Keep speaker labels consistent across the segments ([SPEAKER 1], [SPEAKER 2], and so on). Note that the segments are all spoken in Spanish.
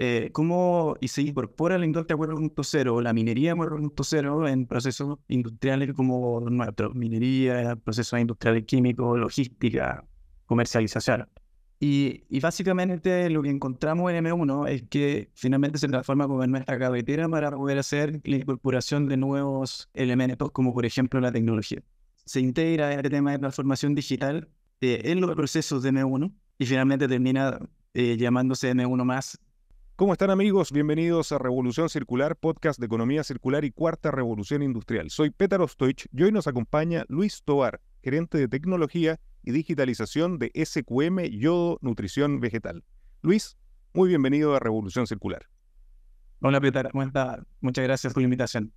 [SPEAKER 1] Eh, cómo y se incorpora la industria 4.0, la minería 4.0 en procesos industriales como nuestros, minería, procesos industriales químicos, logística, comercialización. Y, básicamente lo que encontramos en M1 es que finalmente se transforma como en nuestra cabetera para poder hacer la incorporación de nuevos elementos, como por ejemplo la tecnología. Se integra este tema de transformación digital eh, en los procesos de M1 y finalmente termina eh, llamándose M1 más
[SPEAKER 2] ¿Cómo están amigos? Bienvenidos a Revolución Circular, podcast de economía circular y cuarta revolución industrial. Soy Petar Ostoich y hoy nos acompaña Luis Tovar, gerente de tecnología y digitalización de SQM Yodo Nutrición Vegetal. Luis, muy bienvenido a Revolución Circular.
[SPEAKER 1] Hola Petar, ¿cómo estás?
[SPEAKER 2] Muchas gracias por la invitación.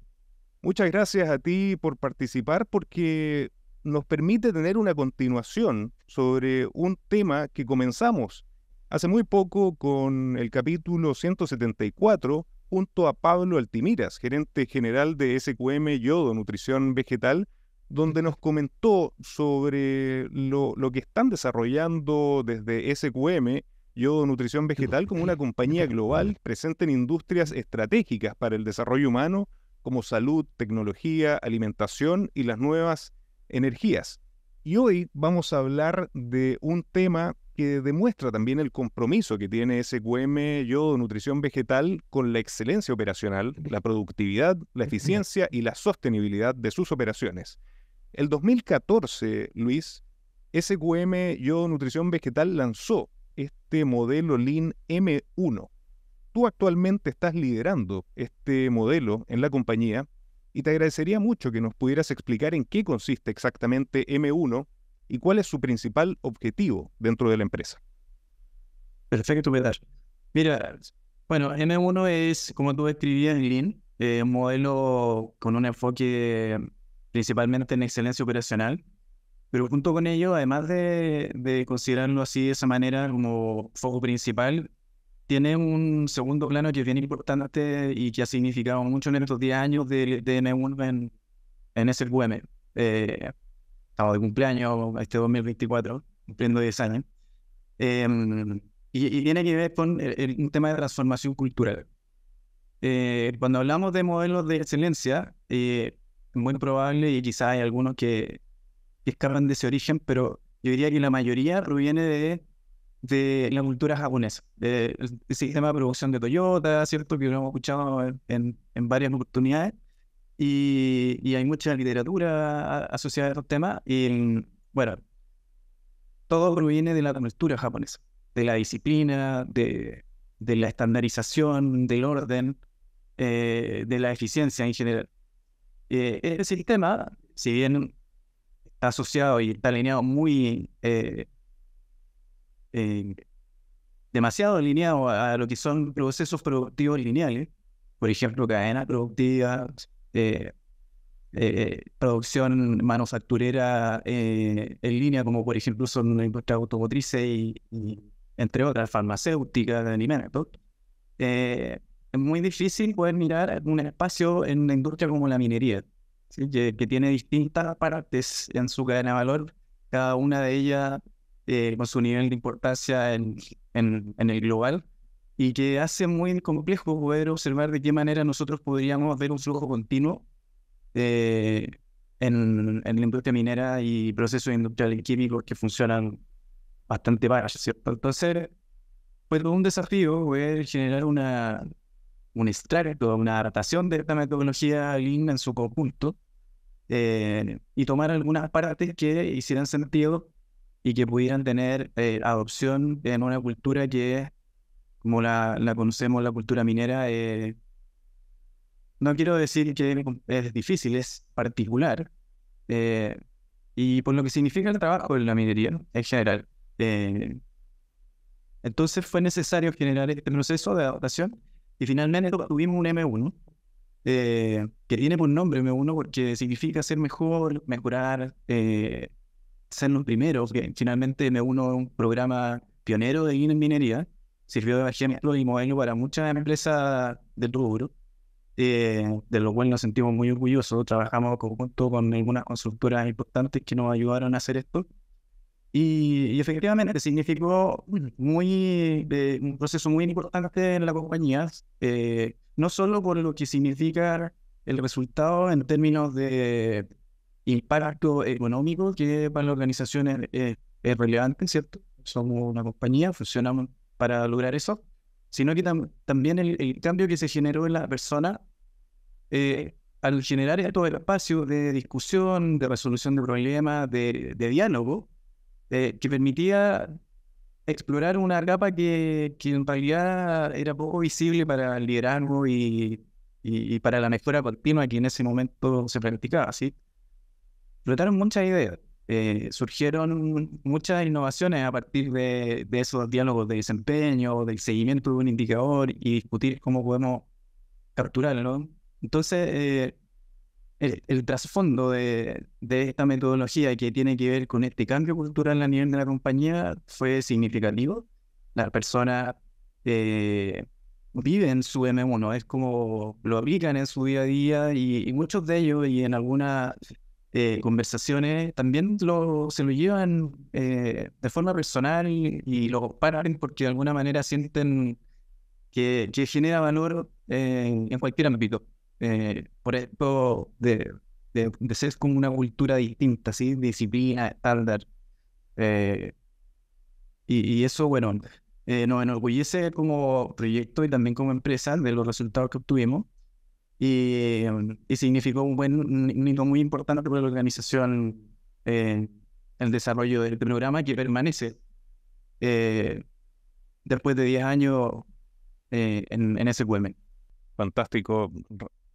[SPEAKER 2] Muchas gracias a ti por participar porque nos permite tener una continuación sobre un tema que comenzamos hace muy poco con el capítulo 174 junto a Pablo Altimiras, gerente general de SQM Yodo Nutrición Vegetal, donde nos comentó sobre lo, que están desarrollando desde SQM Yodo Nutrición Vegetal como una compañía global presente en industrias estratégicas para el desarrollo humano como salud, tecnología, alimentación y las nuevas energías. Y hoy vamos a hablar de un tema demuestra también el compromiso que tiene SQM yo Nutrición Vegetal con la excelencia operacional, la productividad, la eficiencia y la sostenibilidad de sus operaciones. El 2014, Luis, SQM yo Nutrición Vegetal lanzó este modelo Lean M1. Tú actualmente estás liderando este modelo en la compañía y te agradecería mucho que nos pudieras explicar en qué consiste exactamente M1 y cuál es su principal objetivo dentro de la empresa. Perfecto, Pedro.
[SPEAKER 1] Mira, bueno, M1 es, como tú describías, Lean, eh, un modelo con un enfoque principalmente en excelencia operacional, pero junto con ello, además de, de considerarlo así de esa manera como foco principal, tiene un segundo plano que es bien importante y que ha significado mucho en estos 10 años de, M1 en, en SQM. Eh, estamos de cumpleaños este 2024, cumpliendo 10 años. Em, y, y, tiene que ver con eh, un tema de transformación cultural. Eh, cuando hablamos de modelos de excelencia, eh, es muy probable, y quizás hay algunos que, escapan de ese origen, pero yo diría que la mayoría proviene de, de la cultura japonesa, del sistema de producción de Toyota, ¿cierto? Que lo hemos escuchado en varias oportunidades y, hay mucha literatura asociada a estos temas. Y mm, bueno, todo proviene de la cultura japonesa, de la disciplina, de, de la estandarización, del orden, eh, de la eficiencia en general. Ese eh, sistema, si bien está asociado y está alineado muy eh, demasiado alineado a, a, lo que son procesos productivos lineales, por ejemplo, cadena productiva, eh, eh, producción manufacturera eh, en línea, como por ejemplo son la industria automotriz y, entre otras, farmacéuticas, de eh, es muy difícil poder mirar un espacio en una industria como la minería, que, tiene distintas partes en su cadena de valor, cada una de ellas eh, con su nivel de importancia en, en, en, el global y que hace muy complejo poder observar de qué manera nosotros podríamos ver un flujo continuo eh, en, en, la industria minera y procesos industriales y químicos que funcionan bastante varios, ¿cierto? Entonces, fue todo un desafío poder generar una, un extracto, una adaptación de esta metodología en su conjunto eh, y tomar algunas partes que hicieran sentido y que pudieran tener eh, adopción en una cultura que es como la, conocemos, la cultura minera, eh, no quiero decir que es difícil, es particular. Eh, y por lo que significa el trabajo en la minería en general. Eh, entonces fue necesario generar este proceso de adaptación y finalmente tuvimos un M1, que tiene por nombre M1 porque significa ser mejor, mejorar, ser los primeros. Finalmente M1 es un programa pionero de minería sirvió de ejemplo y modelo para muchas empresas del rubro, eh, de lo cual nos sentimos muy orgullosos. Trabajamos conjunto con algunas consultoras importantes que nos ayudaron a hacer esto. Y, efectivamente significó muy, eh, un proceso muy importante en la compañía, eh, no solo por lo que significa el resultado en términos de impacto económico, que para las organizaciones eh, es relevante, ¿cierto? Somos una compañía, funcionamos para lograr eso, sino que también el, cambio que se generó en la persona eh, al generar todo el espacio de discusión, de resolución de problemas, de, diálogo, eh, que permitía explorar una capa que, en realidad era poco visible para el liderazgo y, para la mejora continua que en ese momento se practicaba. así, Flotaron muchas ideas eh, surgieron muchas innovaciones a partir de, esos diálogos de desempeño, del seguimiento de un indicador y discutir cómo podemos capturarlo. Entonces, eh, el, trasfondo de, esta metodología que tiene que ver con este cambio cultural a nivel de la compañía fue significativo. Las personas eh, viven su M1, es como lo aplican en su día a día y, y muchos de ellos y en algunas eh, conversaciones también lo, se lo llevan eh, de forma personal y, lo comparan porque de alguna manera sienten que, que genera valor eh, en cualquier ámbito. por ejemplo, de, de, ser con una cultura distinta, ¿sí? disciplina, estándar. Y, y, eso, bueno, nos enorgullece como proyecto y también como empresa de los resultados que obtuvimos. Em, y, significó un buen un muy importante para la organización eh, el desarrollo del programa que permanece eh, después de 10 años eh,
[SPEAKER 2] en, ese SQM. Fantástico.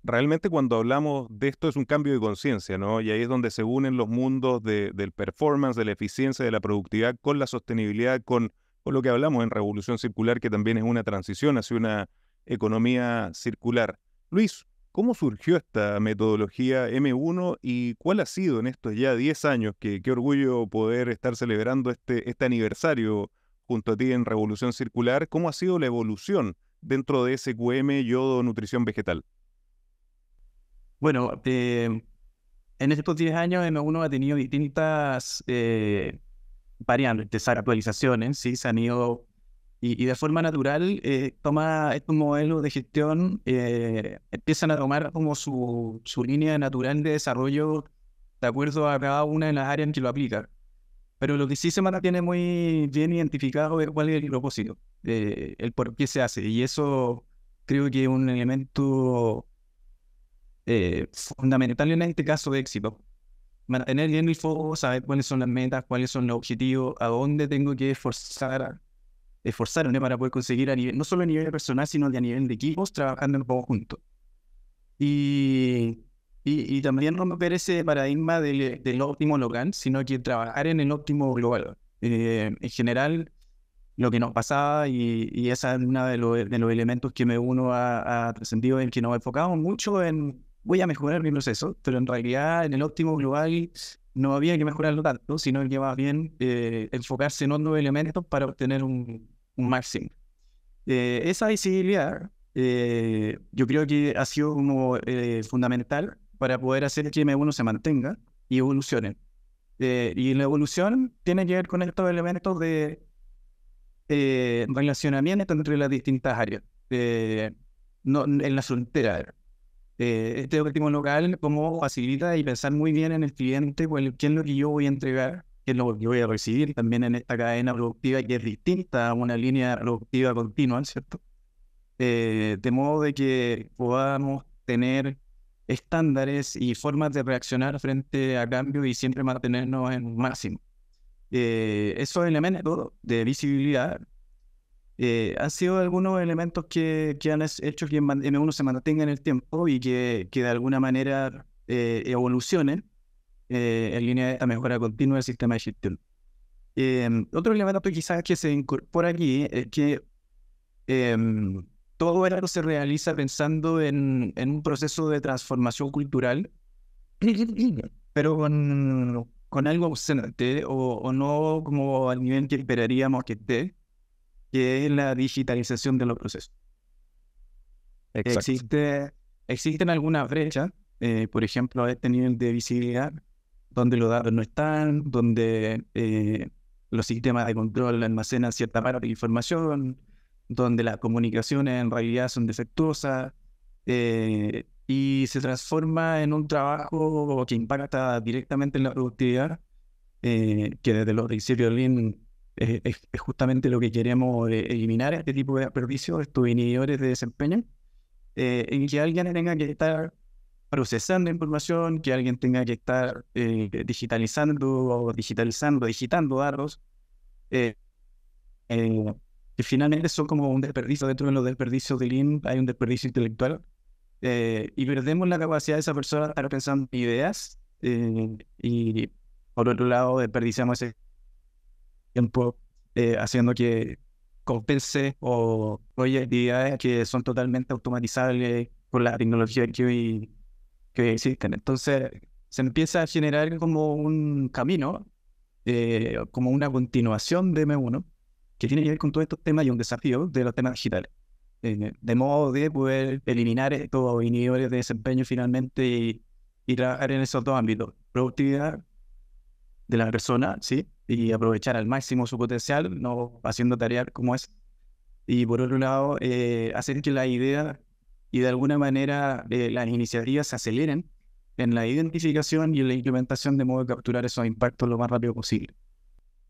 [SPEAKER 2] Realmente cuando hablamos de esto es un cambio de conciencia, ¿no? Y ahí es donde se unen los mundos del performance, de la eficiencia, de la productividad con la sostenibilidad, con, con lo que hablamos en revolución circular, que también es una transición hacia una economía circular. Luis, ¿Cómo surgió esta metodología M1 y cuál ha sido en estos ya 10 años? Que, qué orgullo poder estar celebrando este, este aniversario junto a ti en Revolución Circular. ¿Cómo ha sido la evolución dentro de SQM Yodo Nutrición Vegetal?
[SPEAKER 1] Bueno, eh, en estos 10 años M1 ha tenido distintas eh, variantes, actualizaciones, ¿sí? se han ido y, de forma natural, eh, toma estos modelos de gestión, eh, empiezan a tomar como su, su línea natural de desarrollo de acuerdo a cada una de las áreas en que lo aplica. Pero lo que sí se mantiene muy bien identificado es cuál es el propósito, eh, el por qué se hace. Y eso creo que es un elemento fundamental en este caso de éxito. Mantener bien el foco, saber cuáles son las metas, cuáles son los objetivos, a dónde tengo que esforzar, esforzaron para poder conseguir a nivel, no solo a nivel personal, sino a nivel de equipos, trabajando en conjunto. Y, y, y, también romper ese paradigma del, del, óptimo local, sino que trabajar en el óptimo global. Eh, en general, lo que nos pasaba, y, y esa es uno de, de, los elementos que me uno ha, trascendido, en que nos enfocamos mucho en voy a mejorar mi proceso, pero en realidad en el óptimo global no había que mejorarlo tanto, sino que más bien eh, enfocarse en otros elementos para obtener un, un Eh, esa visibilidad eh, yo creo que ha sido uno, eh, fundamental para poder hacer que M1 se mantenga y evolucione. Eh, y la evolución tiene que ver con estos elementos de relacionamiento entre las distintas áreas, no, en la soltera. este objetivo local, como facilita y pensar muy bien en el cliente, qué es lo que yo voy a entregar que es lo que voy a recibir también en esta cadena productiva que es distinta a una línea productiva continua, ¿cierto? Eh, de modo de que podamos tener estándares y formas de reaccionar frente a cambio y siempre mantenernos en máximo. Eh, esos elementos de visibilidad eh, han sido algunos elementos que, que han hecho que uno se mantenga en el tiempo y que, que de alguna manera eh, evolucionen eh, en línea a mejora continua del sistema de gestión. Em, otro elemento quizás que se incorpora aquí es que eh, todo esto se realiza pensando en, en, un proceso de transformación cultural, pero con, con algo ausente o, o no como al nivel que esperaríamos que esté, que es la digitalización de los procesos. Existe, existen algunas brechas, eh, por ejemplo, a este nivel de visibilidad, donde los datos no están, donde eh, los sistemas de control almacenan cierta parte de información, donde las comunicaciones en realidad son defectuosas, eh, y se transforma en un trabajo que impacta directamente en la productividad, eh, que desde los principios de Lean es, es, justamente lo que queremos eliminar, este tipo de desperdicios, estos inhibidores de desempeño, en que alguien tenga que estar procesando información, que alguien tenga que estar eh, digitalizando o digitalizando, digitando datos, eh, eh, que finalmente son como un desperdicio. Dentro de los desperdicios de Lean hay un desperdicio intelectual y perdemos la capacidad de esa persona para pensar en ideas y por otro lado desperdiciamos ese tiempo haciendo que compense o, oye ideas que son totalmente automatizables con la tecnología que hoy que existen. Entonces se empieza a generar como un camino, eh, como una continuación de M1, que tiene que ver con todos estos temas y un desafío de los temas digitales. Eh, de modo de poder eliminar estos inhibidores de desempeño finalmente y, trabajar en esos dos ámbitos. Productividad de la persona, ¿sí? Y aprovechar al máximo su potencial, no haciendo tareas como es. Y por otro lado, eh, hacer que la idea y de alguna manera eh, las iniciativas se aceleren en la identificación y en la implementación de modo de capturar esos impactos lo más rápido posible.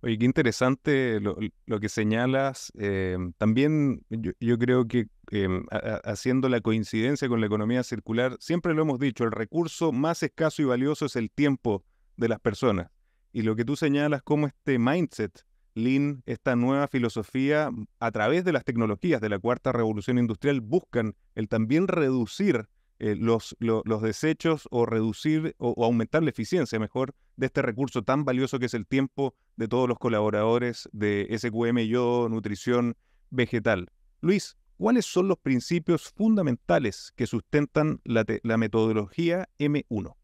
[SPEAKER 1] Oye, qué
[SPEAKER 2] interesante lo, que señalas. Eh, también yo, creo que em, haciendo la coincidencia con la economía circular, siempre lo hemos dicho, el recurso más escaso y valioso es el tiempo de las personas. Y lo que tú señalas como este mindset Lean, esta nueva filosofía, mm, a través de las tecnologías de la cuarta revolución industrial, buscan el también reducir eh, los, los, desechos o reducir o, aumentar la eficiencia, mejor, de este recurso tan valioso que es el tiempo de todos los colaboradores de SQM Yo, Nutrición Vegetal. Luis, ¿cuáles son los principios fundamentales que sustentan la, metodología M1?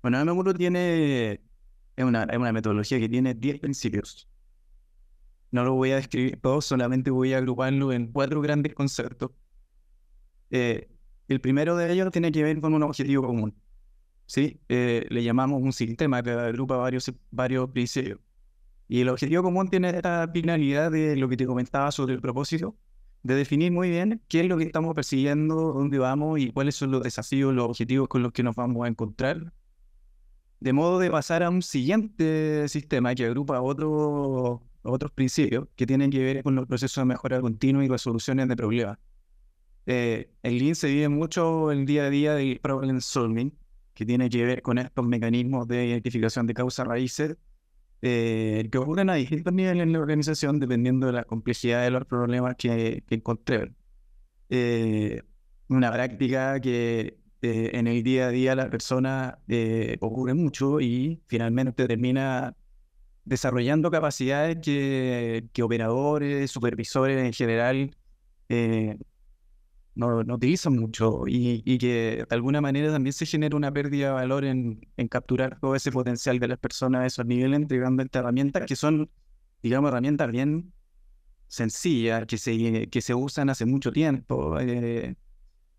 [SPEAKER 1] Bueno, M1 tiene, una, es una metodología que tiene 10 principios. No lo voy a describir todo, solamente voy a agruparlo en cuatro grandes conceptos. Eh, el primero de ellos tiene que ver con un objetivo común. Eh, le llamamos un sistema que agrupa varios, varios principios. Y el objetivo común tiene esta finalidad de lo que te comentaba sobre el propósito, de definir muy bien qué es lo que estamos persiguiendo, dónde vamos y cuáles son los desafíos, los objetivos con los que nos vamos a encontrar. De modo de pasar a un siguiente sistema que agrupa otros otros principios que tienen que ver con los procesos de mejora continua y resoluciones de problemas. Eh, el Lean se vive mucho el día a día del problem solving, que tiene que ver con estos mecanismos de identificación de causas raíces, eh, que ocurren a distintos niveles en la organización dependiendo de la complejidad de los problemas que, que encontré. Eh, una práctica que en el día a día la persona ocurre mucho y finalmente termina desarrollando capacidades que, operadores, supervisores en general eh, no, utilizan mucho y, que de alguna manera también se genera una pérdida de valor en, capturar todo ese potencial de las personas a esos niveles entregando estas herramientas que son, digamos, herramientas bien sencillas que se, que se usan hace mucho tiempo, eh,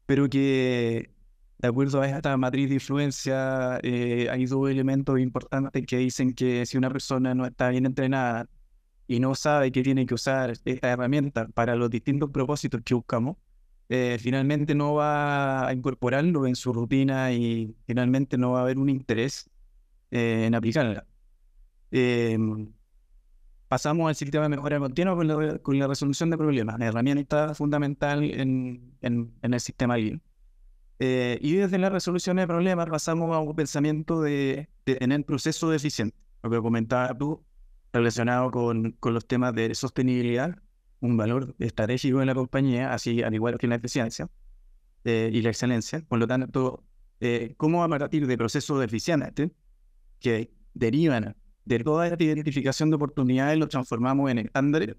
[SPEAKER 1] pero que de acuerdo a esta matriz de influencia, eh, hay dos elementos importantes que dicen que si una persona no está bien entrenada y no sabe que tiene que usar esta herramienta para los distintos propósitos que buscamos, eh, finalmente no va a incorporarlo en su rutina y finalmente no va a haber un interés eh, en aplicarla. Em, pasamos al sistema de mejora continua con la, resolución de problemas, La herramienta está fundamental en, el sistema GIL. Eh, y desde la resolución de problemas pasamos a un pensamiento de, de tener procesos eficiente lo que comentaba tú, relacionado con, con, los temas de sostenibilidad, un valor estratégico en la compañía, así al igual que la eficiencia eh, y la excelencia. Por lo tanto, eh, ¿cómo a partir de procesos eficientes que derivan de toda esta identificación de oportunidades, lo transformamos en estándares,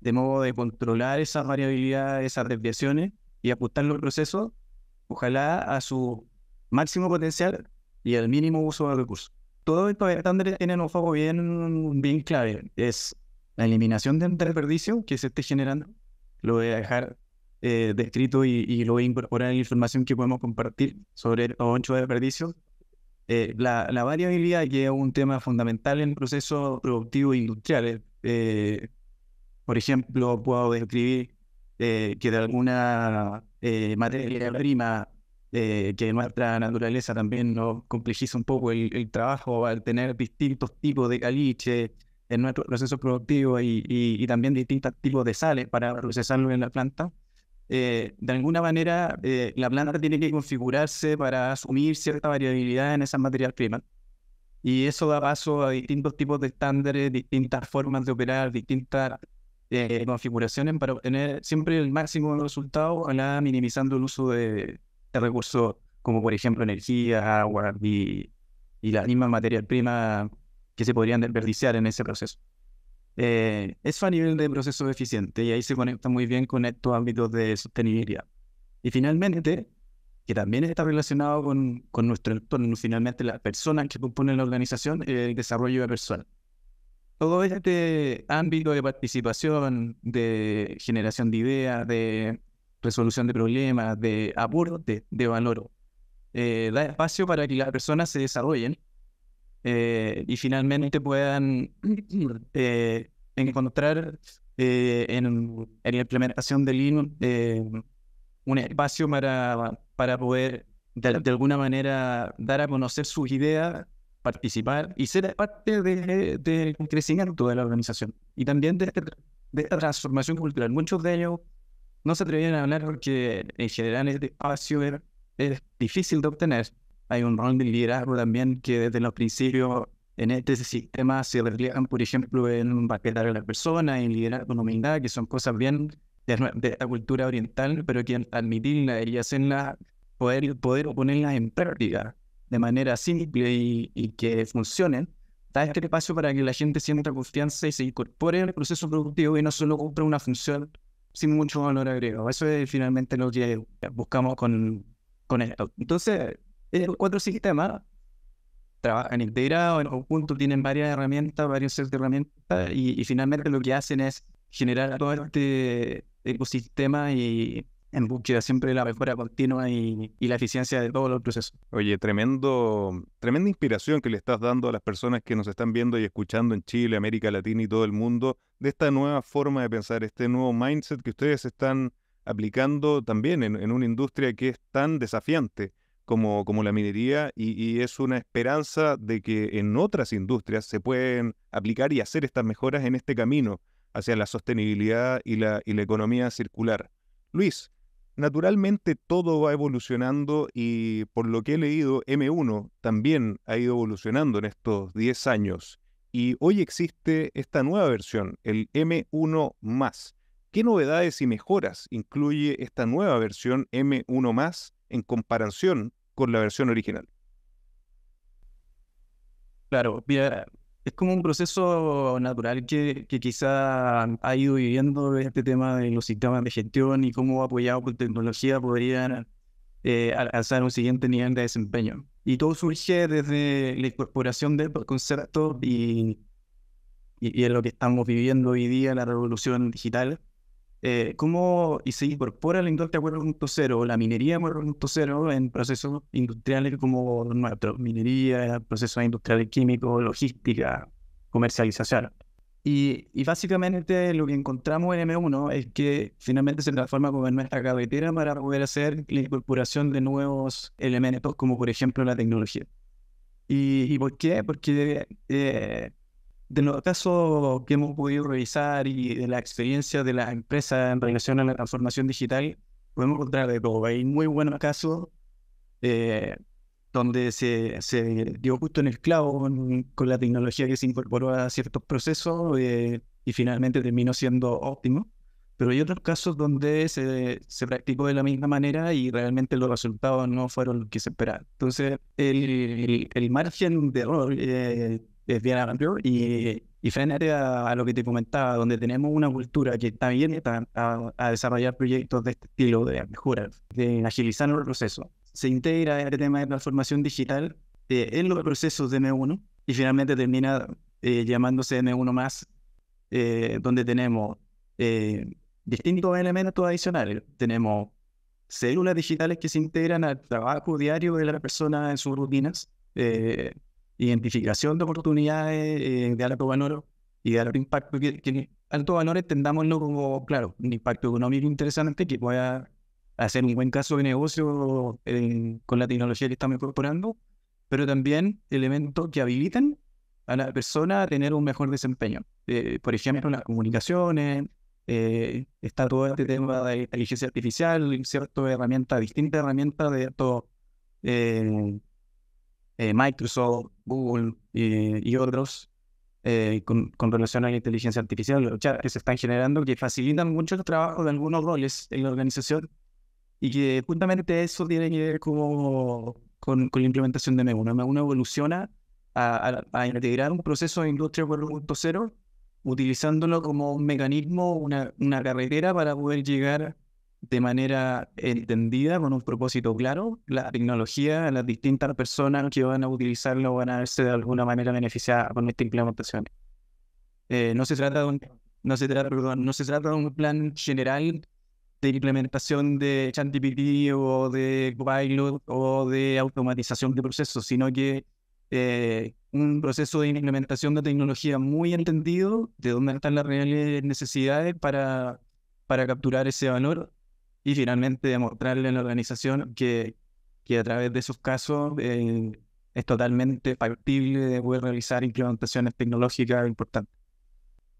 [SPEAKER 1] de modo de controlar esas variabilidad esas desviaciones y ajustar los procesos ojalá a su máximo potencial y al mínimo uso de recursos. Todo esto estándares eh, en un foco bien, bien clave. Es la eliminación un desperdicio que se esté generando. Lo voy a dejar eh, descrito y, lo voy a incorporar en información que podemos compartir sobre los ocho desperdicios. Eh, la, variabilidad, que es un tema fundamental en el proceso productivo industrial. por ejemplo, puedo describir eh, que de alguna eh, materia prima eh, que nuestra naturaleza también nos complejiza un poco el, trabajo al tener distintos tipos de caliche en nuestro proceso productivo y, también distintos tipos de sales para procesarlo en la planta. de alguna manera, la planta tiene que configurarse para asumir cierta variabilidad en esas materias primas. Y eso da paso a distintos tipos de estándares, distintas formas de operar, distintas eh, configuraciones para obtener siempre el máximo resultado, minimizando el uso de, recursos como por ejemplo energía, agua y, y las misma prima prima que se podrían desperdiciar en ese proceso. Eh, eso a nivel de proceso eficiente y ahí se conecta muy bien con estos ámbitos de sostenibilidad. Y finalmente, que también está relacionado con, con nuestro entorno, finalmente las personas que componen la organización, el desarrollo de personal todo este ámbito de participación, de generación de ideas, de resolución de problemas, de aporte, de valor, eh, da espacio para que las personas se desarrollen eh, y finalmente puedan eh, encontrar en, en, la implementación de Linux un espacio para, para poder de alguna manera dar a conocer sus ideas participar y ser parte del de, crecimiento de la organización y también de, de, esta transformación cultural. Muchos de ellos no se atreven a hablar porque en general este espacio es, difícil de obtener. Hay un rol de liderazgo también que desde los principios en este sistema se reflejan, por ejemplo, en vaquetar a la persona, en liderar con humildad, que son cosas bien de, la cultura oriental, pero que admitirla y hacerla, poder, poder ponerla en práctica de manera simple y, que funcionen, da este espacio para que la gente sienta confianza y se incorpore el proceso productivo y no solo compre una función sin mucho valor agregado. Eso es finalmente lo que buscamos con, con esto. Entonces, eh, los cuatro sistemas trabajan integrados, en conjunto tienen varias herramientas, varios sets de herramientas y, y finalmente lo que hacen es generar todo este ecosistema y en búsqueda siempre la mejora continua y, la eficiencia de todos los procesos. Oye, tremendo,
[SPEAKER 2] tremenda inspiración que le estás dando a las personas que nos están viendo y escuchando en Chile, América Latina y todo el mundo de esta nueva forma de pensar, este nuevo mindset que ustedes están aplicando también en, una industria que es tan desafiante como, como la minería y, es una esperanza de que en otras industrias se pueden aplicar y hacer estas mejoras en este camino hacia la sostenibilidad y la, y la economía circular. Luis, Naturalmente todo va evolucionando y por lo que he leído, M1 también ha ido evolucionando en estos 10 años y hoy existe esta nueva versión, el M1 ¿Qué novedades y mejoras incluye esta nueva versión M1 en comparación con la versión original?
[SPEAKER 1] Claro, bien es como un proceso natural que, quizá ha ido viviendo este tema de los sistemas de gestión y cómo apoyado por tecnología podrían eh, alcanzar un siguiente nivel de desempeño. Y todo surge desde la incorporación de concepto y, y, y en lo que estamos viviendo hoy día, la revolución digital, eh, cómo y se incorpora la industria 4.0, la minería 4.0 en procesos industriales como nuestros, minería, procesos industriales químicos, logística, comercialización. Y, básicamente lo que encontramos en M1 es que finalmente se transforma como nuestra cabetera para poder hacer la incorporación de nuevos elementos como por ejemplo la tecnología. ¿Y, por qué? Porque eh, de los casos que hemos podido revisar y de la experiencia de la empresa en relación a la transformación digital, podemos encontrar de todo. Hay muy buenos casos eh, donde se, se, dio justo en el clavo con, la tecnología que se incorporó a ciertos procesos eh, y finalmente terminó siendo óptimo. Pero hay otros casos donde se, se, practicó de la misma manera y realmente los resultados no fueron los que se esperaban. Entonces, el, el, margen de error eh, es bien amplio y, y frente a, lo que te comentaba, donde tenemos una cultura que está bien a, desarrollar proyectos de este estilo, de mejora, de agilizar los procesos. Se integra el este tema de transformación digital eh, en los procesos de M1 y finalmente termina eh, llamándose M1 más, eh, donde tenemos distintos elementos adicionales. Tenemos células digitales que se integran al trabajo diario de la persona en sus rutinas identificación de oportunidades eh, de alto valor y de alto impacto. Que, que alto valor entendámoslo como, claro, un impacto económico interesante que pueda hacer un buen caso de negocio eh, con la tecnología que estamos incorporando, pero también elementos que habiliten a la persona a tener un mejor desempeño. Eh, por ejemplo, las comunicaciones, está todo este tema de inteligencia artificial, cierto herramienta distintas herramientas de datos eh, Microsoft, Google eh, y otros eh, con, relación a la inteligencia artificial, que se están generando, que facilitan mucho el trabajo de algunos roles en la organización y que justamente eso tiene que ver con, la implementación de M1. m evoluciona a, integrar un proceso de industria 4.0 utilizándolo como un mecanismo, una, una carretera para poder llegar de manera entendida, con un propósito claro, la tecnología, las distintas personas que van a utilizarlo van a verse de alguna manera beneficiadas con esta implementación. Eh, no se trata de un, no se trata, no se trata de un plan general de implementación de ChatGPT o de Copilot o de automatización de procesos, sino que eh, un proceso de implementación de tecnología muy entendido de dónde están las reales necesidades para, para capturar ese valor y finalmente demostrarle a la organización que, que a través de sus casos eh, es totalmente factible poder realizar implementaciones tecnológicas importantes.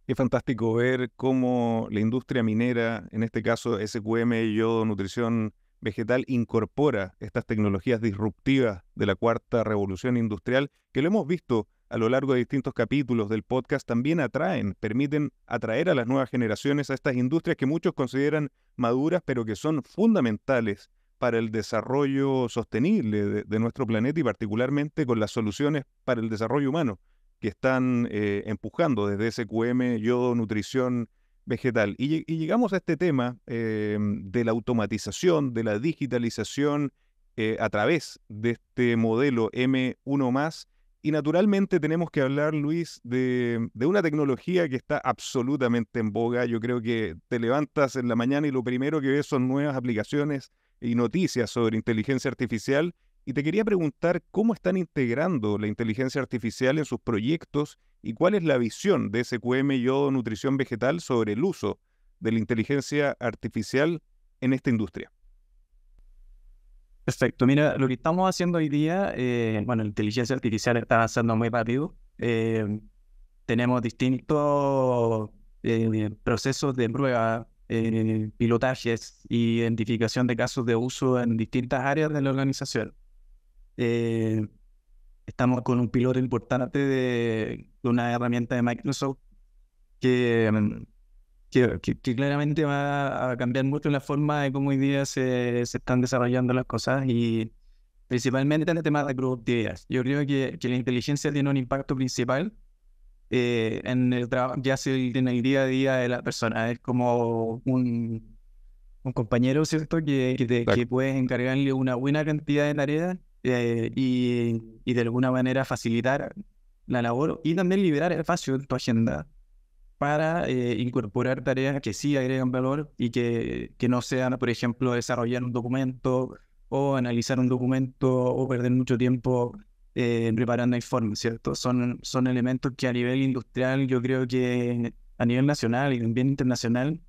[SPEAKER 2] Es fantástico ver cómo la industria minera, en este caso SQM y yo Nutrición Vegetal, incorpora estas tecnologías disruptivas de la cuarta revolución industrial, que lo hemos visto a lo largo de distintos capítulos del podcast también atraen, permiten atraer a las nuevas generaciones a estas industrias que muchos consideran maduras, pero que son fundamentales para el desarrollo sostenible de, nuestro planeta y particularmente con las soluciones para el desarrollo humano que están eh, empujando desde SQM, yodo, nutrición vegetal. Y, llegamos a este tema eh, de la automatización, de la digitalización eh, a través de este modelo M1 más y naturalmente tenemos que hablar, Luis, de, una tecnología que está absolutamente en boga. Yo creo que te levantas en la mañana y lo primero que ves son nuevas aplicaciones y noticias sobre inteligencia artificial. Y te quería preguntar cómo están integrando la inteligencia artificial en sus proyectos y cuál es la visión de SQM Yo Nutrición Vegetal sobre el uso de la inteligencia artificial en esta industria.
[SPEAKER 1] Perfecto. Mira, lo que estamos haciendo hoy día, eh, bueno, la inteligencia artificial está avanzando muy rápido. Eh, tenemos distintos eh, procesos de prueba, pilotajes y identificación de casos de uso en distintas áreas de la organización. estamos con un piloto importante de una herramienta de Microsoft que mm, que, claramente va a cambiar mucho la forma de cómo hoy día se, se están desarrollando las cosas y principalmente en el tema de productividad. Yo creo que, la inteligencia tiene un impacto principal eh, en el trabajo que hace en el día a día de la persona. Es como un, un compañero, ¿cierto? Que, que, puedes encargarle una buena cantidad de tareas eh, y, y, de alguna manera facilitar la labor y también liberar espacio en tu agenda para eh, incorporar tareas que sí agregan valor y que, que, no sean, por ejemplo, desarrollar un documento o analizar un documento o perder mucho tiempo en eh, preparando informes, ¿cierto? Son, son elementos que a nivel industrial yo creo que a nivel nacional y también internacional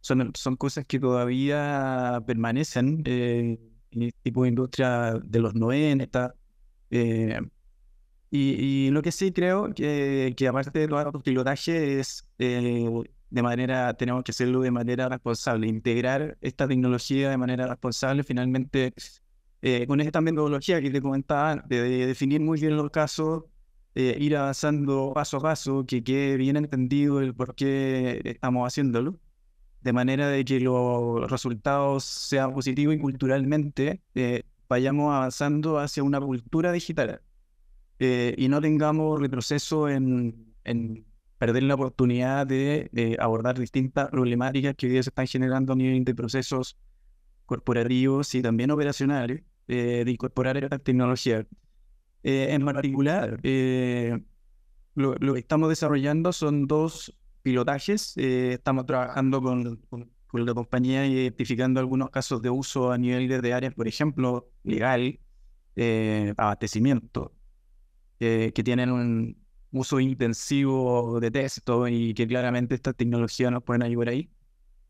[SPEAKER 1] son, son cosas que todavía permanecen eh, en el este tipo de industria de los 90, eh, y, lo que sí creo que, que aparte de los el pilotaje es eh, de manera, tenemos que hacerlo de manera responsable, integrar esta tecnología de manera responsable, finalmente eh, con esta metodología que te comentaba de definir muy bien los casos, eh, ir avanzando paso a paso, que quede bien entendido el por qué estamos haciéndolo, de manera de que los resultados sean positivos y culturalmente vayamos avanzando hacia una cultura digital eh, y no tengamos retroceso en, en perder la oportunidad de, abordar distintas problemáticas que hoy día se están generando a nivel de procesos corporativos y también operacionales, eh, de incorporar esta tecnología. Eh, en particular, lo, lo, que estamos desarrollando son dos pilotajes. estamos trabajando con, con, la compañía y identificando algunos casos de uso a nivel de áreas, por ejemplo, legal, abastecimiento que, tienen un uso intensivo de texto y que claramente estas tecnología nos pueden ayudar ahí.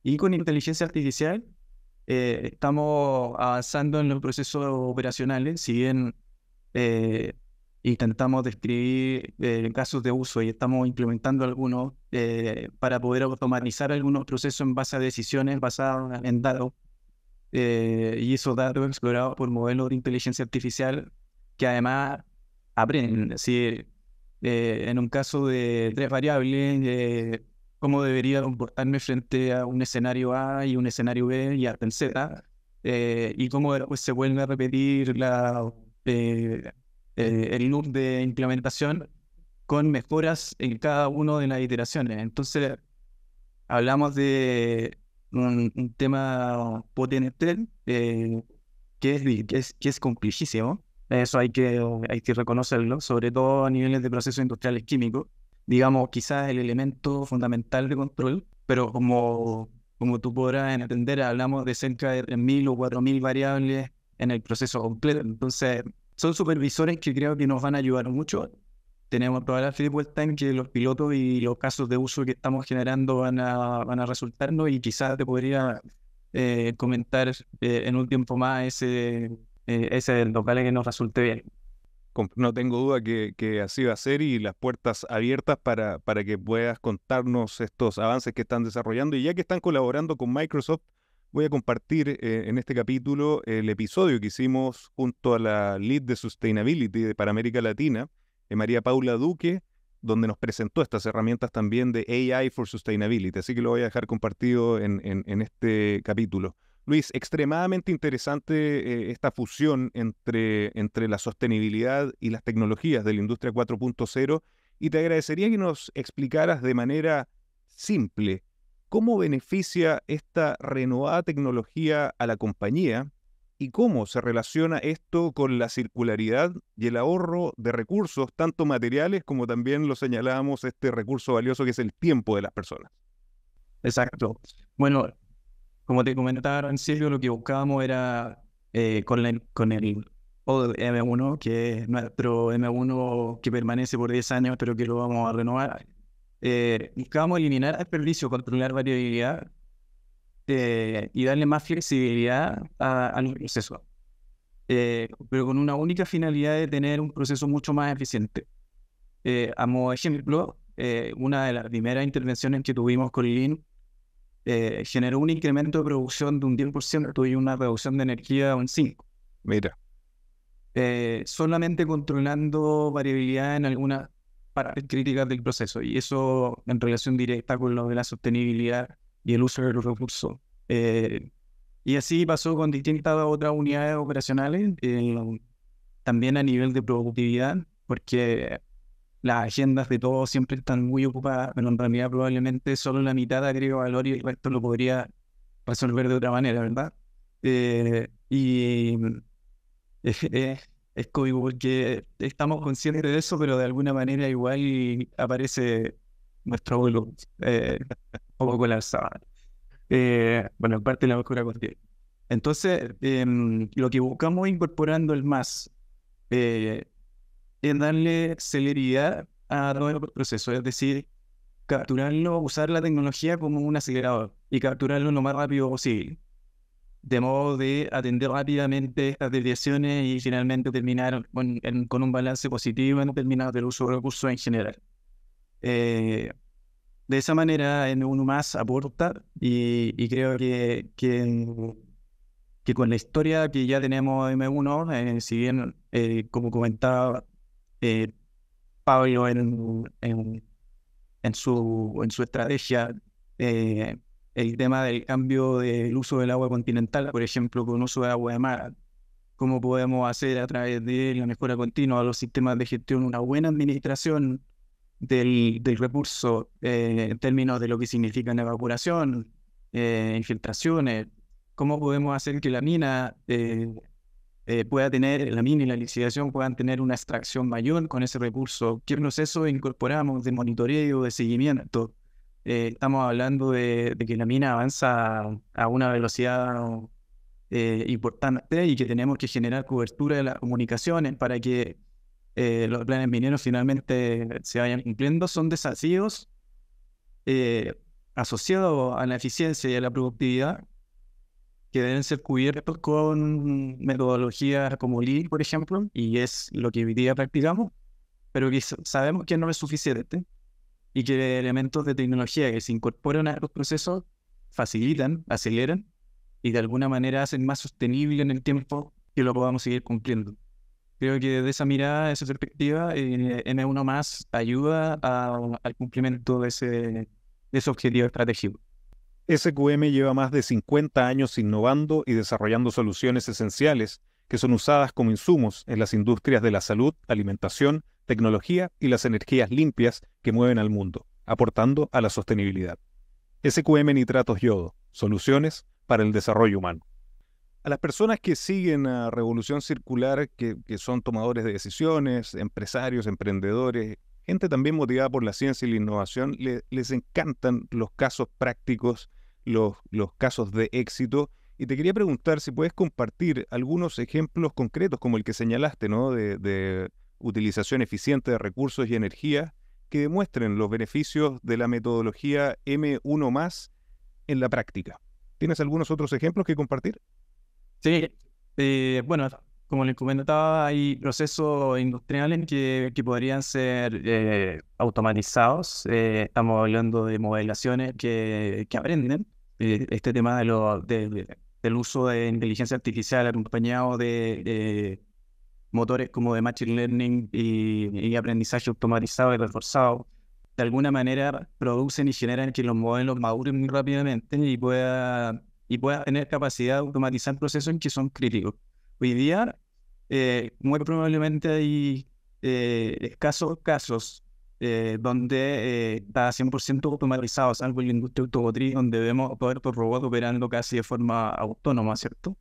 [SPEAKER 1] Y con inteligencia artificial eh, estamos avanzando en los procesos operacionales, si bien eh, intentamos describir eh, casos de uso y estamos implementando algunos para poder automatizar algunos procesos en base a decisiones basadas en datos. y esos datos explorados por modelos de inteligencia artificial que además aprenden. Si eh, en un caso de tres variables, eh, cómo debería comportarme frente a un escenario A y un escenario B y hasta Z, eh, y cómo se vuelve a repetir el loop de implementación con mejoras en cada una de las iteraciones. Entonces, hablamos de un, tema potente que es, que, es, que eso hay que, hay que reconocerlo, sobre todo a niveles de procesos industriales químicos. Digamos, quizás el elemento fundamental de control, pero como, como tú podrás entender, hablamos de cerca de 3.000 o 4.000 variables en el proceso completo. Entonces, son supervisores que creo que nos van a ayudar mucho. Tenemos toda la en que los pilotos y los casos de uso que estamos generando van a, van a resultarnos y quizás te podría eh, comentar eh, en un tiempo más ese eh, ese el local que nos resulte bien. No
[SPEAKER 2] tengo duda que, así va a ser y las puertas abiertas para, para que puedas contarnos estos avances que están desarrollando y ya que están colaborando con Microsoft, voy a compartir eh, en este capítulo el episodio que hicimos junto a la Lead de Sustainability para América Latina, María Paula Duque, donde nos presentó estas herramientas también de AI for Sustainability. Así que lo voy a dejar compartido en, en este capítulo. Luis, extremadamente interesante eh, esta fusión entre, entre la sostenibilidad y las tecnologías de la industria 4.0 y te agradecería que nos explicaras de manera simple cómo beneficia esta renovada tecnología a la compañía y cómo se relaciona esto con la circularidad y el ahorro de recursos, tanto materiales como también lo señalábamos, este recurso valioso que es el tiempo de las
[SPEAKER 1] personas. Exacto. Bueno, como te comentaba en serio lo que buscábamos era eh, con, el, con el M1, que es nuestro M1 que permanece por 10 años, pero que lo vamos a renovar. Eh, buscábamos eliminar el controlar variabilidad eh, y darle más flexibilidad al proceso, eh, pero con una única finalidad de tener un proceso mucho más eficiente. a modo de ejemplo, una de las primeras intervenciones que tuvimos con Lean eh, generó un incremento de producción de un 10% y una reducción de energía de un 5%. Mira. Eh, solamente controlando variabilidad en algunas partes críticas del proceso y eso en relación directa con lo de la sostenibilidad y el uso de los recursos. Eh, y así pasó con distintas otras unidades operacionales, también a nivel de productividad, porque las agendas de todos siempre están muy ocupadas, pero en realidad probablemente solo la mitad agrega valor y el resto lo podría resolver de otra manera, ¿verdad? Eh, y es, es, código porque estamos conscientes de eso, pero de alguna manera igual aparece nuestro abuelo eh, un poco colapsado. Eh, bueno, parte de la oscura contigo. Entonces, em, lo que buscamos incorporando el más eh, en darle celeridad a todo el proceso, es decir, capturarlo, usar la tecnología como un acelerador y capturarlo lo más rápido posible, de modo de atender rápidamente estas desviaciones y finalmente terminar con, un balance positivo en términos del uso de recursos en general. Eh, de esa manera m 1 más aporta y, creo que, que, con la historia que ya tenemos M1, eh, si bien eh, como comentaba eh, Pablo en, en, su, en su estrategia, eh, el tema del cambio del uso del agua continental, por ejemplo, con uso de agua de mar, cómo podemos hacer a través de la mejora continua de los sistemas de gestión una buena administración del, del recurso eh, en términos de lo que significa evaporación, infiltraciones, cómo podemos hacer que la mina eh, pueda tener, la mina y la licitación puedan tener una extracción mayor con ese recurso. ¿Qué proceso incorporamos de monitoreo, de seguimiento? Eh, estamos hablando de, que la mina avanza a una velocidad eh, importante y que tenemos que generar cobertura de las comunicaciones para que los planes mineros finalmente se vayan cumpliendo. Son desafíos asociados a la eficiencia y a la productividad que deben ser cubiertos con metodologías como Lean, por ejemplo, y es lo que hoy día practicamos, pero que sabemos que no es suficiente y que elementos de tecnología que se incorporan a los procesos facilitan, aceleran y de alguna manera hacen más sostenible en el tiempo que lo podamos seguir cumpliendo. Creo que de esa mirada, de esa perspectiva, M1 eh, más ayuda al cumplimiento de ese, de ese
[SPEAKER 2] objetivo estratégico. SQM lleva más de 50 años innovando y desarrollando soluciones esenciales que son usadas como insumos en las industrias de la salud, alimentación, tecnología y las energías limpias que mueven al mundo, aportando a la sostenibilidad. SQM Nitratos Yodo, soluciones para el desarrollo humano. A las personas que siguen a Revolución Circular, que, son tomadores de decisiones, empresarios, emprendedores, gente también motivada por la ciencia y la innovación, les encantan los casos prácticos, los, casos de éxito. Y te quería preguntar si puedes compartir algunos ejemplos concretos, como el que señalaste, ¿no? De, utilización eficiente de recursos y energía, que demuestren los beneficios de la metodología M1 en la práctica. ¿Tienes algunos otros ejemplos que compartir?
[SPEAKER 1] Sí, eh, bueno, como les comentaba, hay procesos industriales que, que podrían ser eh, automatizados. Eh, estamos hablando de modelaciones que, que aprenden. Eh, este tema de, del uso de inteligencia artificial acompañado de motores como de Machine Learning y, aprendizaje automatizado y reforzado de alguna manera producen y generan que los modelos maduren muy rápidamente y pueda, y pueda tener capacidad de automatizar procesos que son críticos. Hoy día eh, muy probablemente hay eh, escasos casos eh, donde está 100% automatizado, salvo en la industria automotriz, donde vemos poder por robots operando casi de forma autónoma, ¿cierto?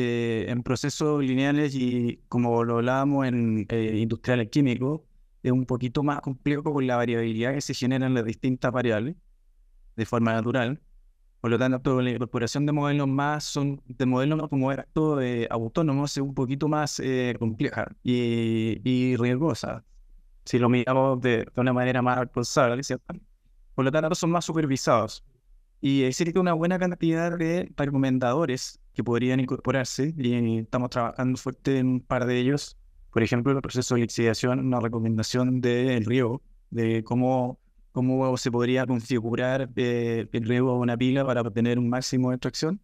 [SPEAKER 1] en procesos lineales y como lo hablábamos en industriales químicos, es un poquito más complejo con la variabilidad que se genera en las distintas variables de forma natural. Por lo tanto, la incorporación de modelos más son de modelos como era todo de autónomos es un poquito más eh, compleja y, y, riesgosa, si lo miramos de, de una manera más responsable, Por lo tanto, son más supervisados. Y existe una buena cantidad de recomendadores que podrían incorporarse y estamos trabajando fuerte en un par de ellos. Por ejemplo, el proceso de lixiviación, una recomendación del Río, de cómo cómo se podría configurar el eh, riego de una pila para obtener un máximo de extracción.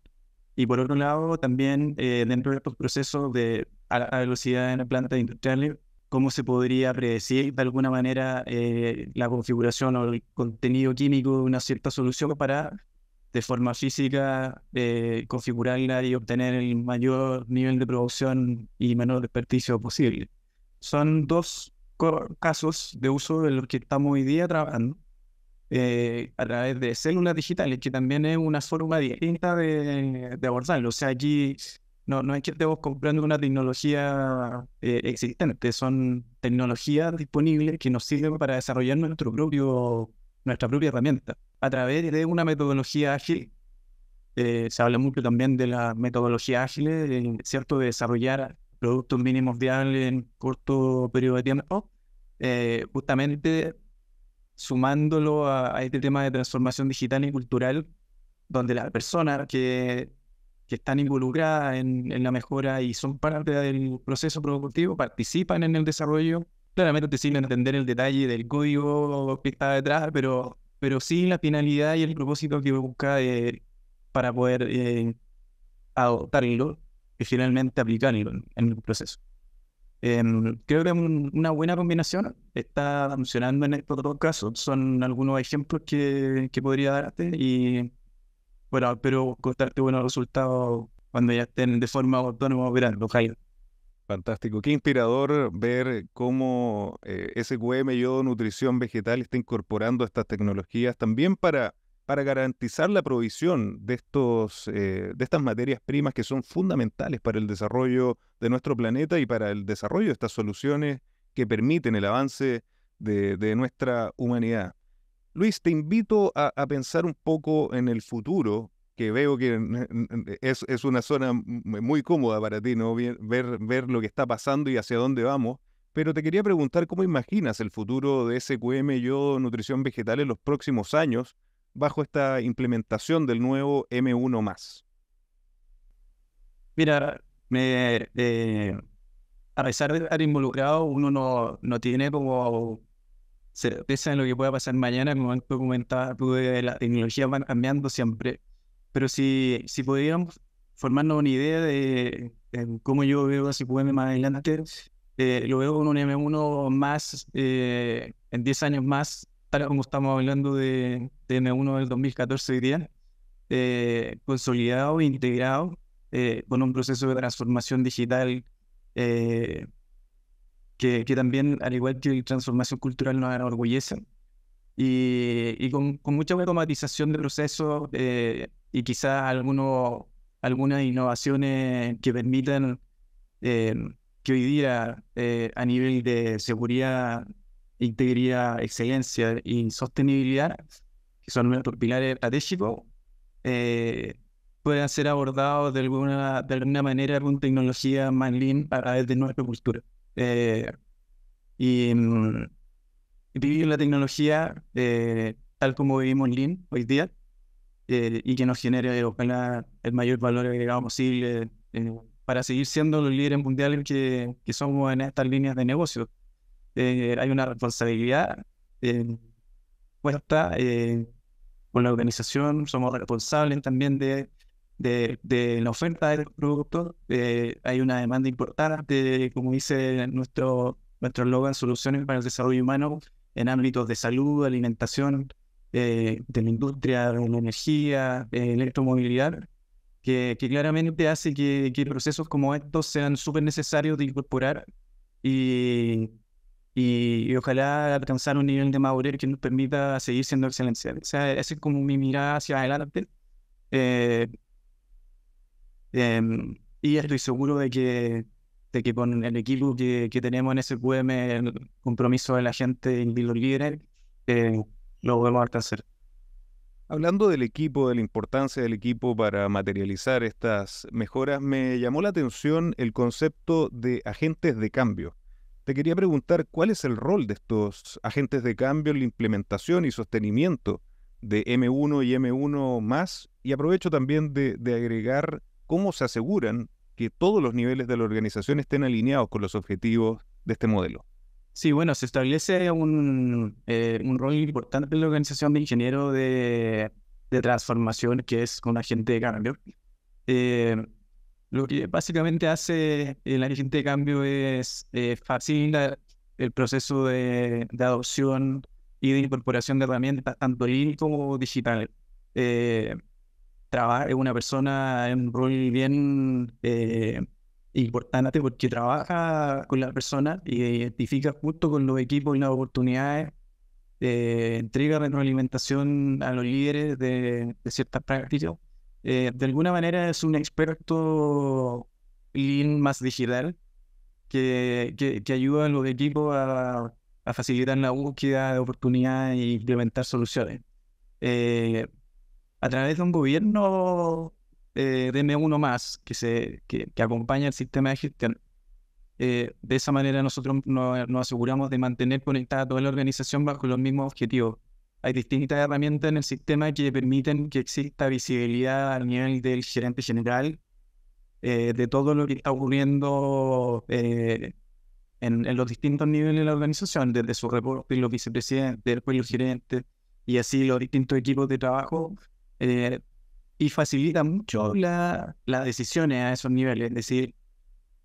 [SPEAKER 1] Y por otro lado, también eh, dentro de estos procesos de alta velocidad en la planta industrial, cómo se podría predecir de alguna manera eh, la configuración o el contenido químico de una cierta solución para de forma física configurarla y obtener el mayor nivel de producción y menor desperdicio posible. Son dos casos de uso en los que estamos hoy día trabajando eh, a través de células digitales, que también es una forma distinta de, abordarlo. O sea, allí no, no es que estemos comprando una tecnología eh, existente, son tecnologías disponibles que nos sirven para desarrollar nuestro propio, nuestra propia herramienta a través de una metodología ágil. Eh, se habla mucho también de la metodología ágil, ¿cierto? De desarrollar productos mínimos viables en corto periodo de tiempo, justamente sumándolo a, este tema de transformación digital y cultural, donde las personas que, están involucradas en, la mejora y son parte del proceso productivo participan en el desarrollo. Claramente te sirve entender el detalle del código que está detrás, pero, pero sí la finalidad y el propósito que busca eh, para poder eh, adoptarlo y finalmente aplicarlo en el proceso. Em, creo que es una buena combinación. Está funcionando en estos dos casos. Son algunos ejemplos que, que podría darte y, bueno, espero contarte buenos resultados cuando ya estén de forma autónoma operando, Jairo. Fantástico.
[SPEAKER 2] Qué inspirador ver cómo eh, SQM y yo Nutrición Vegetal está incorporando estas tecnologías también para para garantizar la provisión de, estos, eh, de estas materias primas que son fundamentales para el desarrollo de nuestro planeta y para el desarrollo de estas soluciones que permiten el avance de, nuestra humanidad. Luis, te invito a, pensar un poco en el futuro, que veo que es, una zona muy cómoda para ti, ¿no? Ver, ver lo que está pasando y hacia dónde vamos. Pero te quería preguntar cómo imaginas el futuro de SQM Yo Nutrición Vegetal en los próximos años, bajo esta implementación del nuevo M1 más?
[SPEAKER 1] Mira, eh, a pesar de estar involucrado, uno no, no tiene como certeza en lo que pueda pasar mañana, como antes comentaba, la tecnología va cambiando siempre. Pero si, si pudiéramos formarnos una idea de, cómo yo veo a puede más adelante, eh, lo veo con un M1 más, eh, en 10 años más, como estamos hablando de, M1 del 2014 hoy día, eh, consolidado, integrado, eh, con un proceso de transformación digital eh, que, también, al igual que la transformación cultural, nos enorgullece. Y, con, mucha automatización de procesos eh, y quizás algunas innovaciones que permitan que hoy día, a nivel de seguridad integridad, excelencia y sostenibilidad, que son nuestros pilares estratégicos, eh, puedan ser abordados de alguna, de alguna manera con tecnología más lean a través de nuestra cultura. Eh, y, mm, vivir la tecnología eh, tal como vivimos lean hoy día eh, y que nos genere el mayor valor agregado posible para seguir siendo los líderes mundiales que, que somos en estas líneas de negocio. Eh, hay una responsabilidad eh, puesta eh, con la organización, somos responsables también de, de, la oferta de los productos, hay una demanda importante, como dice nuestro, nuestro logo Soluciones para el Desarrollo Humano, en ámbitos de salud, alimentación, de la industria, de la energía, electromovilidad, que, claramente hace que, que procesos como estos sean súper necesarios de incorporar y, y, ojalá alcanzar un nivel de madurez que nos permita seguir siendo excelentes O sea, esa es como mi mirada hacia adelante. Eh, em, y estoy seguro de que, de que con el equipo que, tenemos en SQM, el compromiso de la gente y los líderes, eh, lo alcanzar.
[SPEAKER 2] Hablando del equipo, de la importancia del equipo para materializar estas mejoras, me llamó la atención el concepto de agentes de cambio. Te quería preguntar cuál es el rol de estos agentes de cambio en la implementación y sostenimiento de M1 y M1 más. Y aprovecho también de, agregar cómo se aseguran que todos los niveles de la organización estén alineados con los objetivos de este modelo. Sí,
[SPEAKER 1] bueno, se establece un, eh, rol importante en la organización de ingeniero de, transformación, que es un agente de cambio. Eh, lo que básicamente hace el agente de cambio es eh, facilitar el proceso de, adopción y de incorporación de herramientas, tanto línea como digital. Eh, trabaja una persona en un rol bien eh, importante porque trabaja con la persona personas, identifica justo con los equipos y las oportunidades, de eh, entrega retroalimentación a los líderes de ciertas prácticas eh, de alguna manera es un experto lean más digital que, que, ayuda a los equipos a, facilitar la búsqueda de oportunidades e implementar soluciones. Eh, a través de un gobierno eh, de DM1 más que, se, que, acompaña el sistema de gestión. de esa manera nosotros nos, aseguramos de mantener conectada toda la organización bajo los mismos objetivos hay distintas herramientas en el sistema que permiten que exista visibilidad a nivel del gerente general eh, de todo lo que está ocurriendo eh, en, los distintos niveles de la organización, desde su reporte, los vicepresidentes, después los gerentes y así los distintos equipos de trabajo, eh, y facilita mucho las decisiones a esos niveles, es decir,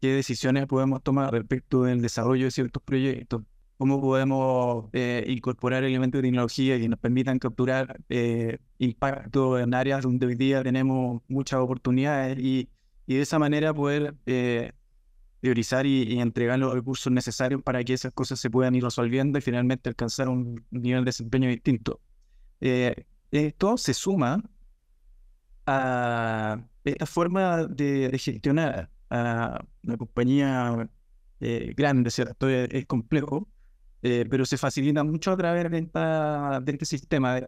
[SPEAKER 1] qué decisiones podemos tomar respecto del desarrollo de ciertos proyectos, cómo podemos eh, incorporar elementos de tecnología que nos permitan capturar eh, impacto en áreas donde hoy día tenemos muchas oportunidades y, de esa manera poder eh, priorizar y, entregar los recursos necesarios para que esas cosas se puedan ir resolviendo y finalmente alcanzar un nivel de desempeño distinto. esto se suma a esta forma de, gestionar a una compañía grande, ¿cierto? es complejo eh, pero se facilita mucho a través de, este sistema, de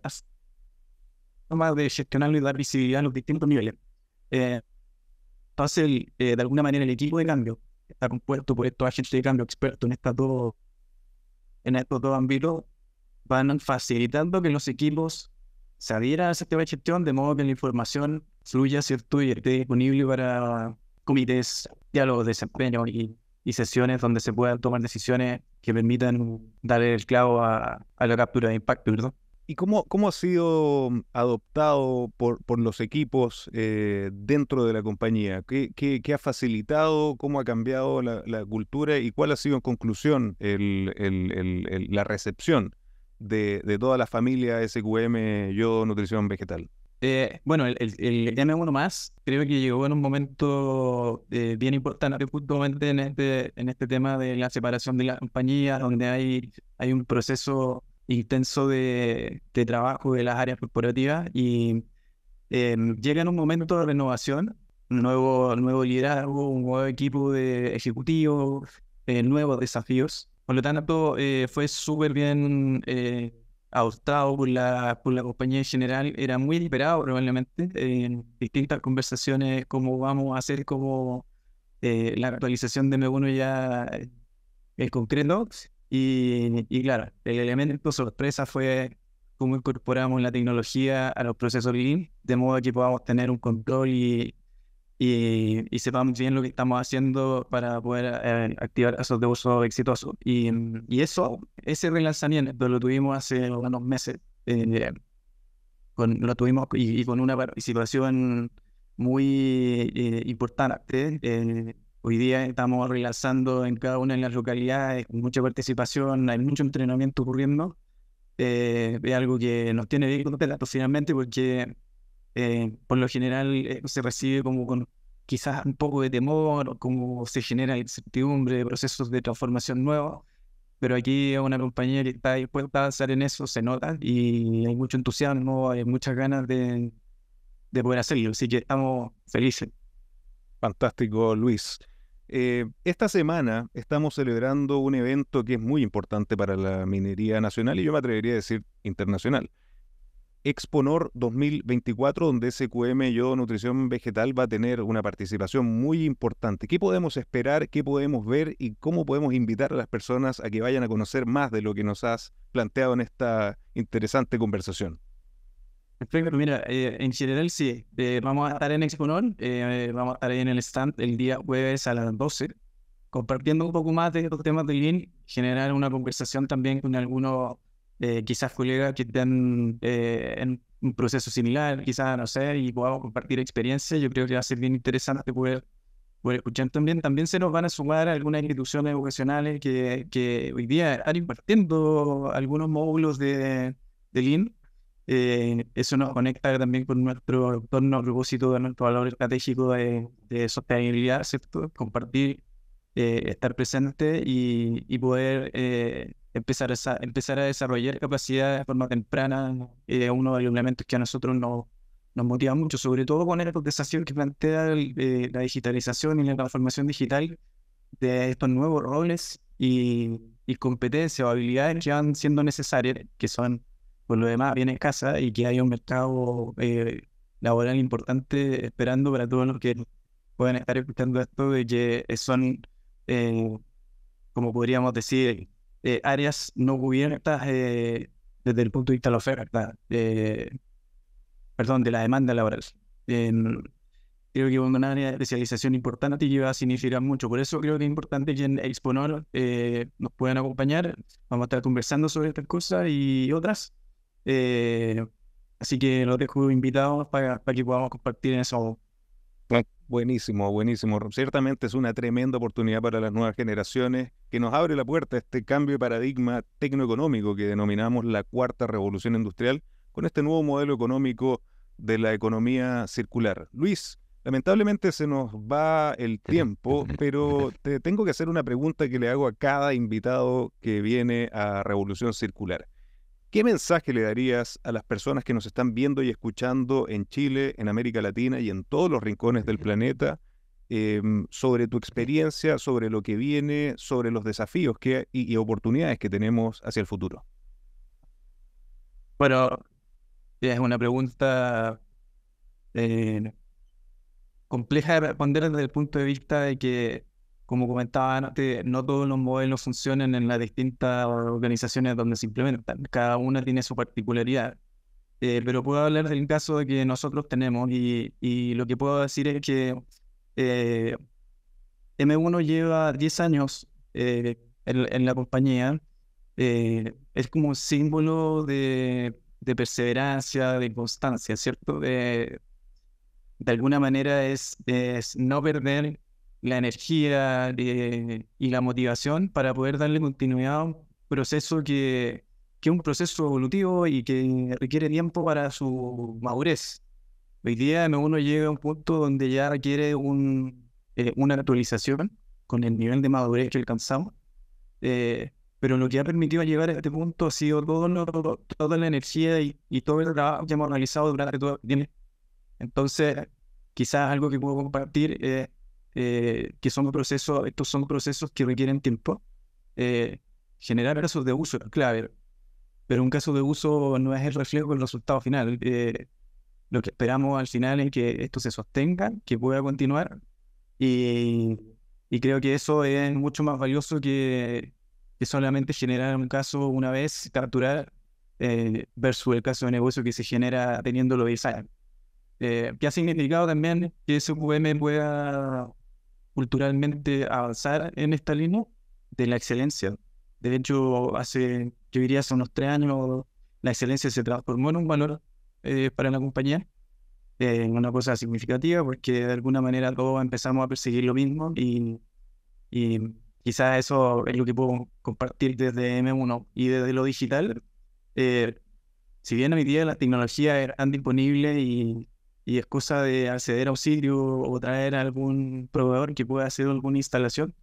[SPEAKER 1] de gestionarlo y dar visibilidad a los distintos niveles. entonces, eh, eh, de alguna manera, el equipo de cambio está compuesto por estos agentes de cambio expertos en, en estos dos ámbitos, van facilitando que los equipos se adhieran a de gestión de modo que la información fluya, ¿cierto? Y esté disponible para comités, diálogos de desempeño y, y sesiones donde se puedan tomar decisiones que permitan dar el clavo a, la captura de impacto, ¿verdad? ¿Y cómo, cómo ha sido
[SPEAKER 2] adoptado por, por los equipos eh, dentro de la compañía? ¿Qué, ¿Qué, ha facilitado? ¿Cómo ha cambiado la, cultura? ¿Y cuál ha sido en conclusión el, el, el, la recepción de, de toda la familia SQM Yo Nutrición Vegetal?
[SPEAKER 1] Eh, bueno, el, el, el, M1 más creo que llegó en un momento eh, bien importante justamente en este, en este tema de la separación de las compañías, donde hay, hay un proceso intenso de, de trabajo de las áreas corporativas y em, llega en un momento de renovación, nuevo, nuevo liderazgo, un nuevo equipo de ejecutivos, eh, nuevos desafíos. Por lo tanto, fue súper bien adoptado por la, la compañía en general era muy esperado probablemente en distintas conversaciones como vamos a hacer como eh, la actualización de M1 ya el eh, concreto y, y, claro, el elemento sorpresa fue cómo incorporamos la tecnología a los procesos de modo que podamos tener un control y, y, y, sepamos bien lo que estamos haciendo para poder eh, activar esos de uso exitosos. Y, y, eso, ese relanzamiento lo tuvimos hace unos meses. Eh, con, lo tuvimos y, con una participación muy eh, importante. hoy día estamos relanzando en cada una de las localidades, con mucha participación, hay mucho entrenamiento ocurriendo. es algo que nos tiene bien contentos finalmente porque eh, por lo general eh, se recibe como con quizás un poco de temor, como se genera incertidumbre, de procesos de transformación nuevos, pero aquí es una compañía que está dispuesta a avanzar en eso, se nota, y hay mucho entusiasmo, hay muchas ganas de, de poder hacerlo, así que estamos felices. Fantástico,
[SPEAKER 2] Luis. Eh, esta semana estamos celebrando un evento que es muy importante para la minería nacional y yo me atrevería a decir internacional. Exponor 2024, donde SQM Yo Nutrición Vegetal va a tener una participación muy importante. ¿Qué podemos esperar? ¿Qué podemos ver? ¿Y cómo podemos invitar a las personas a que vayan a conocer más de lo que nos has planteado en esta interesante conversación?
[SPEAKER 1] Perfecto, mira, eh, en general sí, eh, vamos a estar en Exponor, eh, vamos a estar ahí en el stand el día jueves a las 12, compartiendo un poco más de estos temas de bien, generar una conversación también con algunos eh, quizás colegas que estén eh, en un proceso similar, quizás, no sé, y podamos compartir experiencias. Yo creo que va a ser bien interesante poder, poder escuchar también. También se nos van a sumar algunas instituciones educacionales que, que hoy día están impartiendo algunos módulos de, de LIN. Eh, eso nos conecta también con nuestro entorno a propósito de nuestro valor estratégico de, sostenibilidad, ¿cierto? Compartir, estar presente y, y poder empezar a, empezar a desarrollar capacidades de forma temprana es eh, uno de los elementos que a nosotros nos, nos motiva mucho, sobre todo con el desafío que plantea eh, la digitalización y la transformación digital de estos nuevos roles y, y competencias o habilidades que van siendo necesarias, que son por lo demás bien escasas y que hay un mercado eh, laboral importante esperando para todos los que puedan estar escuchando esto que son, como podríamos decir, eh, áreas no cubiertas eh, desde el punto de vista de la oferta, eh, perdón, de la demanda laboral. creo que una área de especialización importante y que va a significar mucho. Por eso creo que es importante que en Exponor nos puedan acompañar. Vamos a estar conversando sobre estas cosas y otras. así que los dejo invitados para, que podamos compartir eso. Buenísimo, buenísimo.
[SPEAKER 2] Ciertamente es una tremenda oportunidad para las nuevas generaciones que nos abre la puerta a este cambio de paradigma tecnoeconómico que denominamos la cuarta revolución industrial con este nuevo modelo económico de la economía circular. Luis, lamentablemente se nos va el tiempo, pero te tengo que hacer una pregunta que le hago a cada invitado que viene a Revolución Circular. ¿Qué mensaje le darías a las personas que nos están viendo y escuchando en Chile, en América Latina y en todos los rincones del planeta em, sobre tu experiencia, sobre lo que viene, sobre los desafíos que, y, oportunidades que
[SPEAKER 1] tenemos hacia el futuro? Bueno, es una pregunta eh, compleja de responder desde el punto de vista de que como comentaba antes, no todos los modelos funcionan en las distintas organizaciones donde se implementan. Cada una tiene su particularidad. Eh, pero puedo hablar del caso de que nosotros tenemos y, lo que puedo decir es que eh, M1 lleva 10 años eh, en, la compañía. es como un símbolo de, perseverancia, de constancia, ¿cierto? De, de alguna manera es, es no perder la energía eh, y la motivación para poder darle continuidad a un proceso que, que es un proceso evolutivo y que requiere tiempo para su madurez. Hoy día uno llega a un punto donde ya requiere un, eh, una actualización con el nivel de madurez que alcanzamos. Eh, pero lo que ha permitido llegar a este punto ha sido todo toda la energía y, todo el trabajo que hemos realizado durante todo el este tiempo. Entonces, quizás algo que puedo compartir es eh, que son procesos, estos son procesos que requieren tiempo. Eh, generar casos de uso es clave, pero un caso de uso no es el reflejo del resultado final. Eh, lo que esperamos al final es que esto se sostenga, que pueda continuar, y, creo que eso es mucho más valioso que, que solamente generar un caso una vez, capturar, versus el caso de negocio que se genera teniéndolo de eh, que ha significado también que SQM pueda culturalmente avanzar en esta línea de la excelencia. De hecho, hace, yo diría hace unos tres años, la excelencia se transformó en un valor eh, para la compañía, en eh, una cosa significativa, porque de alguna manera todos empezamos a perseguir lo mismo y, y quizás eso es lo que puedo compartir desde M1 y desde lo digital. Eh, si bien a mi día las era and disponible y y excusa de acceder a auxilio o traer a algún proveedor que pueda hacer alguna instalación,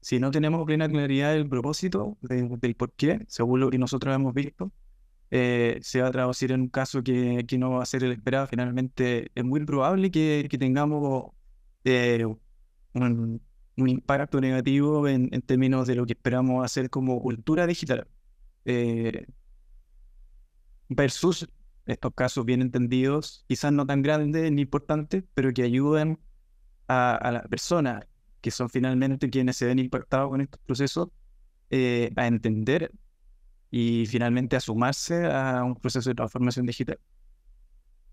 [SPEAKER 1] si no tenemos plena claridad del propósito, del por qué, según lo que nosotros hemos visto, eh, se va a traducir en un caso que, que, no va a ser el esperado. Finalmente, es muy probable que, que tengamos eh, un, un, impacto negativo en, en, términos de lo que esperamos hacer como cultura digital. Eh, versus estos casos bien entendidos, quizás no tan grandes ni importantes, pero que ayuden a, las personas que son finalmente quienes se ven impactados con estos procesos eh, a entender y finalmente a sumarse a un proceso de transformación digital.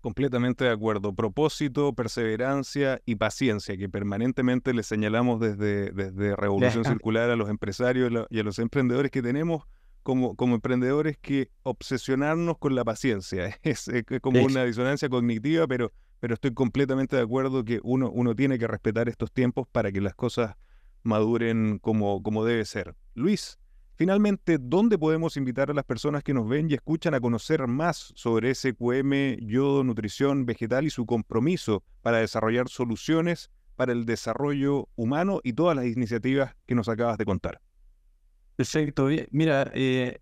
[SPEAKER 2] Completamente de acuerdo. Propósito, perseverancia y paciencia, que permanentemente le señalamos desde, desde Revolución Circular a los empresarios y a los emprendedores que tenemos como, como emprendedores que obsesionarnos con la paciencia. Es, como una disonancia cognitiva, pero, pero estoy completamente de acuerdo que uno, uno tiene que respetar estos tiempos para que las cosas maduren como, como debe ser. Luis, finalmente, ¿dónde podemos invitar a las personas que nos ven y escuchan a conocer más sobre SQM, yodo, nutrición vegetal y su compromiso para desarrollar soluciones para el desarrollo humano y todas las iniciativas que nos acabas de contar?
[SPEAKER 1] Perfecto. Mira, eh,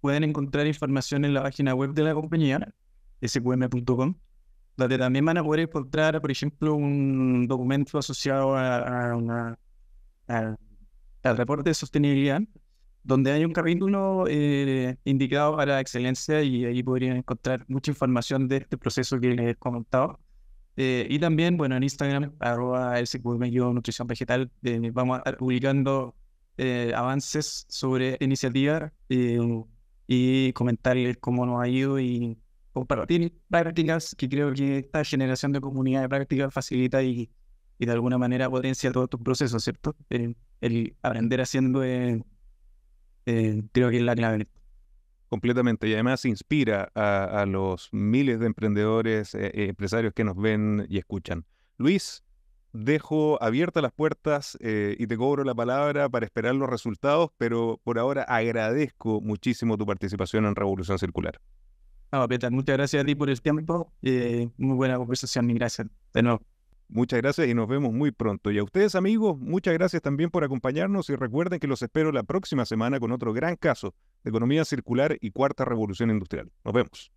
[SPEAKER 1] pueden encontrar información en la página web de la compañía, sqm.com, donde también van a poder encontrar, por ejemplo, un documento asociado a, una, al reporte de sostenibilidad, donde hay un capítulo eh, indicado para excelencia y ahí podrían encontrar mucha información de este proceso que les he comentado. Eh, y también, bueno, en Instagram, arroba eh, vamos a estar publicando eh, avances sobre iniciativas iniciativa eh, y comentarles cómo nos ha ido y compartir prácticas que creo que esta generación de comunidad de prácticas facilita y, y de alguna manera potencia todos tus procesos, ¿cierto? Eh, el, aprender haciendo creo que es
[SPEAKER 2] la clave completamente y además inspira a, los miles de emprendedores, empresarios que nos ven y escuchan. Luis, dejo abiertas las puertas eh, y te cobro la palabra para esperar los resultados, pero por ahora agradezco muchísimo tu participación en Revolución Circular.
[SPEAKER 1] No, Peter, muchas gracias a ti por el tiempo. Eh, muy buena conversación y gracias de nuevo. Muchas gracias y nos vemos muy pronto. Y a ustedes
[SPEAKER 2] amigos, muchas gracias también por acompañarnos y recuerden que los espero la próxima semana con otro gran caso de economía circular y cuarta revolución industrial. Nos vemos.